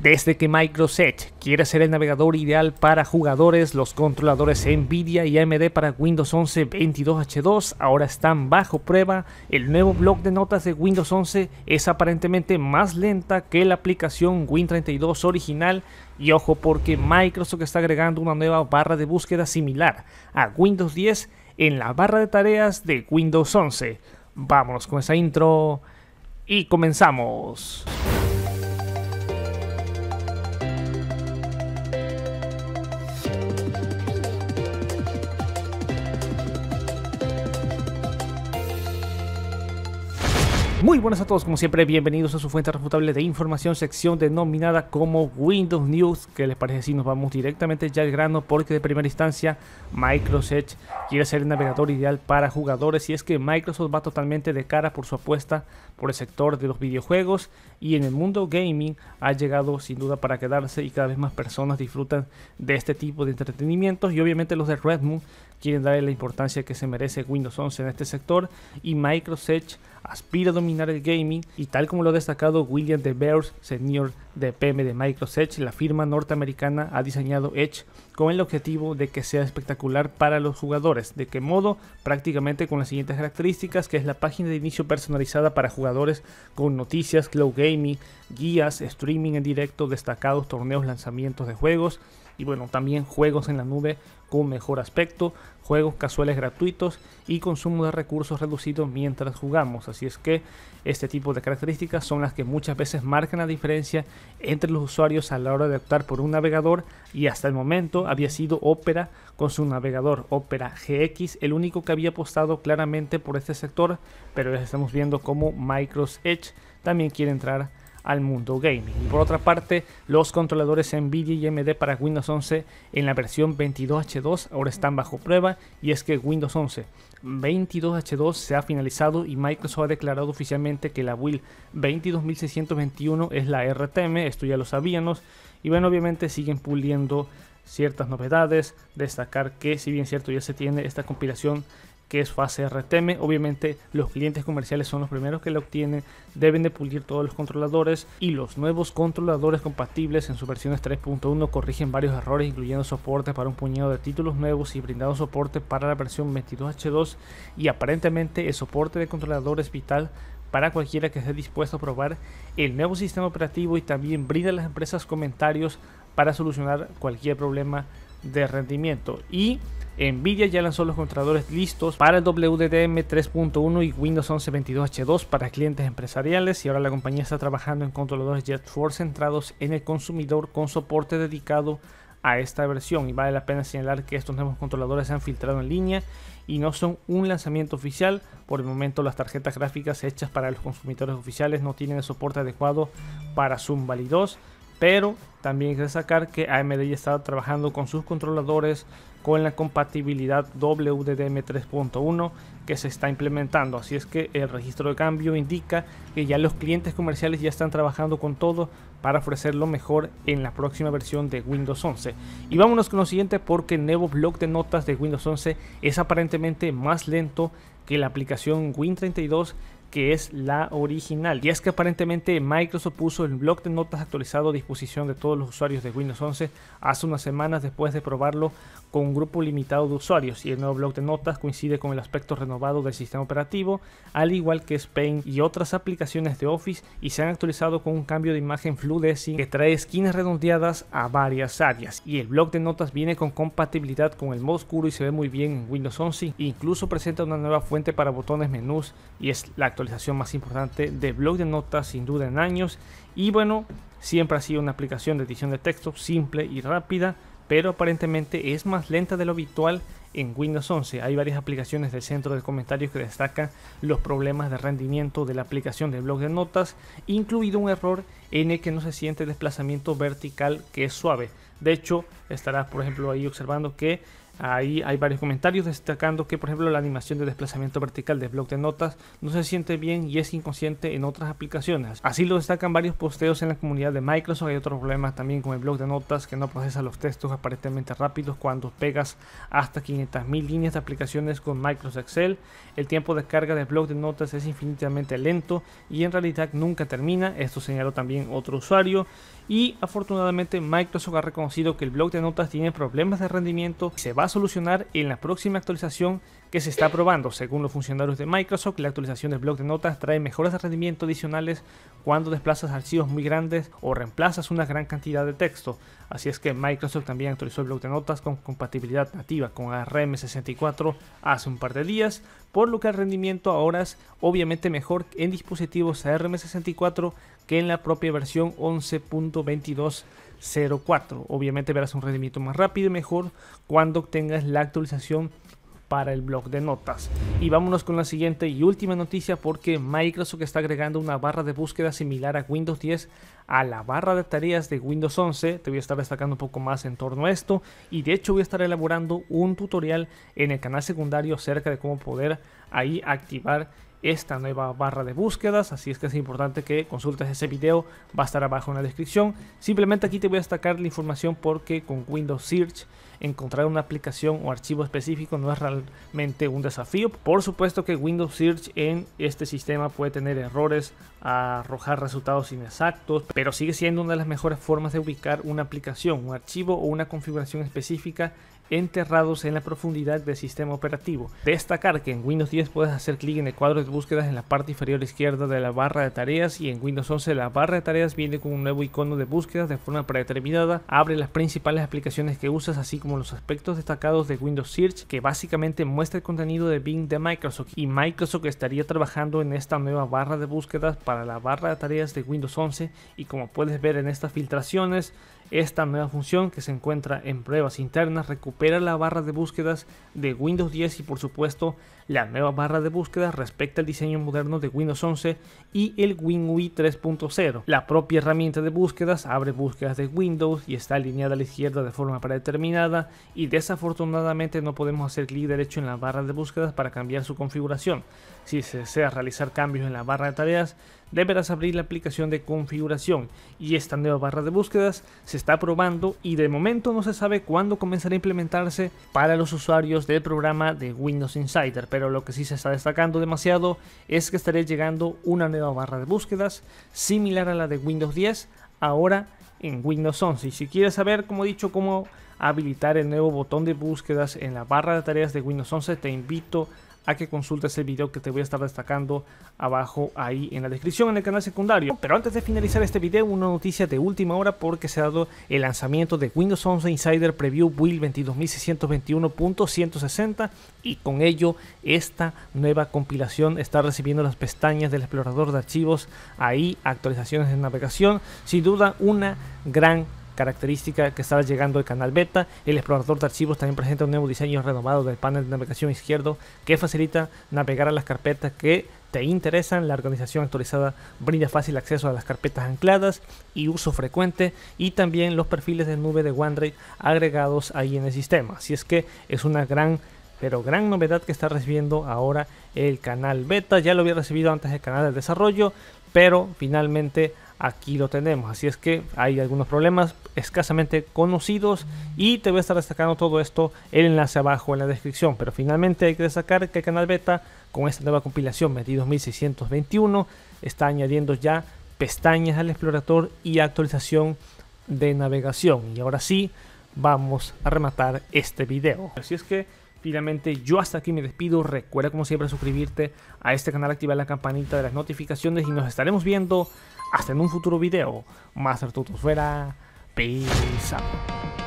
Desde que Microsoft quiere ser el navegador ideal para jugadores, los controladores Nvidia y AMD para Windows 11 22H2 ahora están bajo prueba. El nuevo bloc de notas de Windows 11 es aparentemente más lenta que la aplicación Win32 original y ojo porque Microsoft está agregando una nueva barra de búsqueda similar a Windows 10 en la barra de tareas de Windows 11. Vámonos con esa intro y comenzamos. Muy buenas a todos, como siempre, bienvenidos a su fuente refutable de información, sección denominada como Windows News. que les parece si nos vamos directamente ya al grano? Porque de primera instancia, Microsoft quiere ser el navegador ideal para jugadores y es que Microsoft va totalmente de cara por su apuesta por el sector de los videojuegos y en el mundo gaming ha llegado sin duda para quedarse y cada vez más personas disfrutan de este tipo de entretenimientos y obviamente los de Redmond quieren darle la importancia que se merece Windows 11 en este sector y Microsoft aspira a dominar el gaming y tal como lo ha destacado William de bears senior de PM de Microsoft la firma norteamericana ha diseñado Edge con el objetivo de que sea espectacular para los jugadores. ¿De qué modo? Prácticamente con las siguientes características, que es la página de inicio personalizada para jugadores con noticias, cloud gaming, guías, streaming en directo, destacados, torneos, lanzamientos de juegos, y bueno, también juegos en la nube con mejor aspecto, juegos casuales gratuitos y consumo de recursos reducidos mientras jugamos. Así es que este tipo de características son las que muchas veces marcan la diferencia entre los usuarios a la hora de optar por un navegador y hasta el momento había sido Opera con su navegador Opera GX el único que había apostado claramente por este sector, pero les estamos viendo cómo Microsoft Edge también quiere entrar al mundo gaming. por otra parte, los controladores NVIDIA y AMD para Windows 11 en la versión 22H2 ahora están bajo prueba y es que Windows 11 22H2 se ha finalizado y Microsoft ha declarado oficialmente que la build 22621 es la RTM, esto ya lo sabíamos, y bueno, obviamente siguen puliendo ciertas novedades, destacar que si bien cierto ya se tiene esta compilación que es fase RTM. Obviamente los clientes comerciales son los primeros que lo obtienen, deben de pulir todos los controladores y los nuevos controladores compatibles en sus versiones 3.1 corrigen varios errores incluyendo soporte para un puñado de títulos nuevos y brindado soporte para la versión 22H2 y aparentemente el soporte de controladores vital para cualquiera que esté dispuesto a probar el nuevo sistema operativo y también brinda a las empresas comentarios para solucionar cualquier problema de rendimiento y Nvidia ya lanzó los controladores listos para el WDM 3.1 y Windows 11 22H2 para clientes empresariales y ahora la compañía está trabajando en controladores JetForce centrados en el consumidor con soporte dedicado a esta versión y vale la pena señalar que estos nuevos controladores se han filtrado en línea y no son un lanzamiento oficial. Por el momento las tarjetas gráficas hechas para los consumidores oficiales no tienen el soporte adecuado para Zoom Valley 2 pero también hay que destacar que AMD ya está trabajando con sus controladores con la compatibilidad WDM 3.1 que se está implementando. Así es que el registro de cambio indica que ya los clientes comerciales ya están trabajando con todo para ofrecer lo mejor en la próxima versión de Windows 11. Y vámonos con lo siguiente porque el nuevo blog de notas de Windows 11 es aparentemente más lento que la aplicación Win32 que es la original. Y es que aparentemente Microsoft puso el blog de notas actualizado a disposición de todos los usuarios de Windows 11 hace unas semanas después de probarlo con un grupo limitado de usuarios y el nuevo blog de notas coincide con el aspecto renovado del sistema operativo, al igual que Spain y otras aplicaciones de Office y se han actualizado con un cambio de imagen Fluidescent que trae esquinas redondeadas a varias áreas y el blog de notas viene con compatibilidad con el modo oscuro y se ve muy bien en Windows 11 e incluso presenta una nueva fuente para botones, menús y es la actualización más importante de blog de notas sin duda en años y bueno, siempre ha sido una aplicación de edición de texto simple y rápida, pero aparentemente es más lenta de lo habitual en Windows 11. Hay varias aplicaciones del centro de comentarios que destacan los problemas de rendimiento de la aplicación de blog de notas, incluido un error en el que no se siente el desplazamiento vertical que es suave. De hecho, estarás por ejemplo ahí observando que Ahí hay varios comentarios destacando que, por ejemplo, la animación de desplazamiento vertical del blog de notas no se siente bien y es inconsciente en otras aplicaciones. Así lo destacan varios posteos en la comunidad de Microsoft. Hay otros problemas también con el blog de notas que no procesa los textos aparentemente rápidos cuando pegas hasta 500.000 líneas de aplicaciones con Microsoft Excel. El tiempo de carga del blog de notas es infinitamente lento y en realidad nunca termina. Esto señaló también otro usuario y afortunadamente Microsoft ha reconocido que el blog de notas tiene problemas de rendimiento y se va a solucionar en la próxima actualización que se está probando. Según los funcionarios de Microsoft, la actualización del blog de notas trae mejoras de rendimiento adicionales cuando desplazas archivos muy grandes o reemplazas una gran cantidad de texto. Así es que Microsoft también actualizó el blog de notas con compatibilidad nativa con ARM64 hace un par de días, por lo que el rendimiento ahora es obviamente mejor en dispositivos ARM64 que en la propia versión 11.2204. Obviamente verás un rendimiento más rápido y mejor cuando obtengas la actualización para el blog de notas. Y vámonos con la siguiente y última noticia porque Microsoft está agregando una barra de búsqueda similar a Windows 10 a la barra de tareas de Windows 11. Te voy a estar destacando un poco más en torno a esto y de hecho voy a estar elaborando un tutorial en el canal secundario acerca de cómo poder ahí activar esta nueva barra de búsquedas, así es que es importante que consultes ese video, va a estar abajo en la descripción. Simplemente aquí te voy a destacar la información porque con Windows Search encontrar una aplicación o archivo específico no es realmente un desafío. Por supuesto que Windows Search en este sistema puede tener errores, arrojar resultados inexactos, pero sigue siendo una de las mejores formas de ubicar una aplicación, un archivo o una configuración específica enterrados en la profundidad del sistema operativo. Destacar que en Windows 10 puedes hacer clic en el cuadro de búsquedas en la parte inferior izquierda de la barra de tareas y en Windows 11 la barra de tareas viene con un nuevo icono de búsquedas de forma predeterminada, abre las principales aplicaciones que usas así como los aspectos destacados de Windows Search que básicamente muestra el contenido de Bing de Microsoft y Microsoft estaría trabajando en esta nueva barra de búsquedas para la barra de tareas de Windows 11 y como puedes ver en estas filtraciones, esta nueva función que se encuentra en pruebas internas recupera la barra de búsquedas de Windows 10 y por supuesto la nueva barra de búsquedas respecta al diseño moderno de Windows 11 y el WinUI 3.0. La propia herramienta de búsquedas abre búsquedas de Windows y está alineada a la izquierda de forma predeterminada y desafortunadamente no podemos hacer clic derecho en la barra de búsquedas para cambiar su configuración. Si se desea realizar cambios en la barra de tareas, deberás abrir la aplicación de configuración y esta nueva barra de búsquedas se está probando y de momento no se sabe cuándo comenzará a implementarse para los usuarios del programa de Windows Insider, pero lo que sí se está destacando demasiado es que estaré llegando una nueva barra de búsquedas similar a la de Windows 10 ahora en Windows 11. Y si quieres saber, como he dicho, cómo habilitar el nuevo botón de búsquedas en la barra de tareas de Windows 11, te invito a a que consultes el video que te voy a estar destacando abajo ahí en la descripción en el canal secundario. Pero antes de finalizar este video, una noticia de última hora porque se ha dado el lanzamiento de Windows 11 Insider Preview Build 22621.160 y con ello esta nueva compilación está recibiendo las pestañas del explorador de archivos ahí, actualizaciones de navegación, sin duda una gran característica que estaba llegando el canal beta. El explorador de archivos también presenta un nuevo diseño renovado del panel de navegación izquierdo que facilita navegar a las carpetas que te interesan. La organización actualizada brinda fácil acceso a las carpetas ancladas y uso frecuente y también los perfiles de nube de OneDrive agregados ahí en el sistema. Así es que es una gran pero gran novedad que está recibiendo ahora el canal beta. Ya lo había recibido antes el canal de desarrollo, pero finalmente aquí lo tenemos. Así es que hay algunos problemas escasamente conocidos y te voy a estar destacando todo esto el enlace abajo en la descripción. Pero finalmente hay que destacar que el canal beta con esta nueva compilación 2.621, está añadiendo ya pestañas al explorador y actualización de navegación. Y ahora sí, vamos a rematar este video. Así es que Finalmente yo hasta aquí me despido, recuerda como siempre suscribirte a este canal, activar la campanita de las notificaciones y nos estaremos viendo hasta en un futuro video. Master Tutosfera. Peace out.